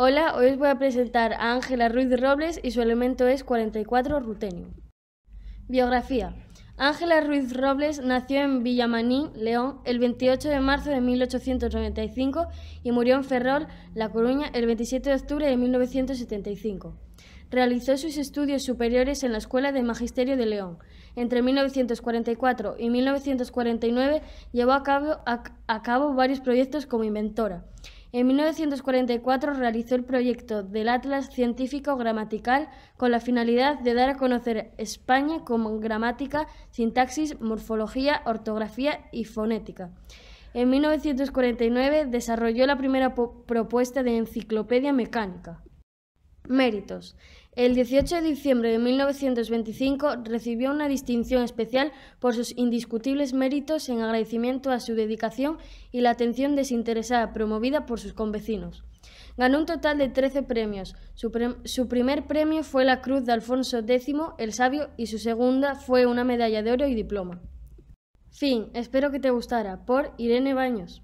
Hola, hoy os voy a presentar a Ángela Ruiz Robles y su elemento es 44 Rutenio. Biografía. Ángela Ruiz Robles nació en Villamaní, León, el 28 de marzo de 1895 y murió en Ferrol, La Coruña, el 27 de octubre de 1975. Realizó sus estudios superiores en la Escuela de Magisterio de León. Entre 1944 y 1949 llevó a cabo, a cabo varios proyectos como inventora. En 1944 realizó el proyecto del Atlas Científico Gramatical con la finalidad de dar a conocer España como gramática, sintaxis, morfología, ortografía y fonética. En 1949 desarrolló la primera propuesta de enciclopedia mecánica. Méritos. El 18 de diciembre de 1925 recibió una distinción especial por sus indiscutibles méritos en agradecimiento a su dedicación y la atención desinteresada promovida por sus convecinos. Ganó un total de 13 premios. Su, primer premio fue la Cruz de Alfonso X el Sabio y su segunda fue una medalla de oro y diploma. Fin, espero que te gustara, por Irene Baños.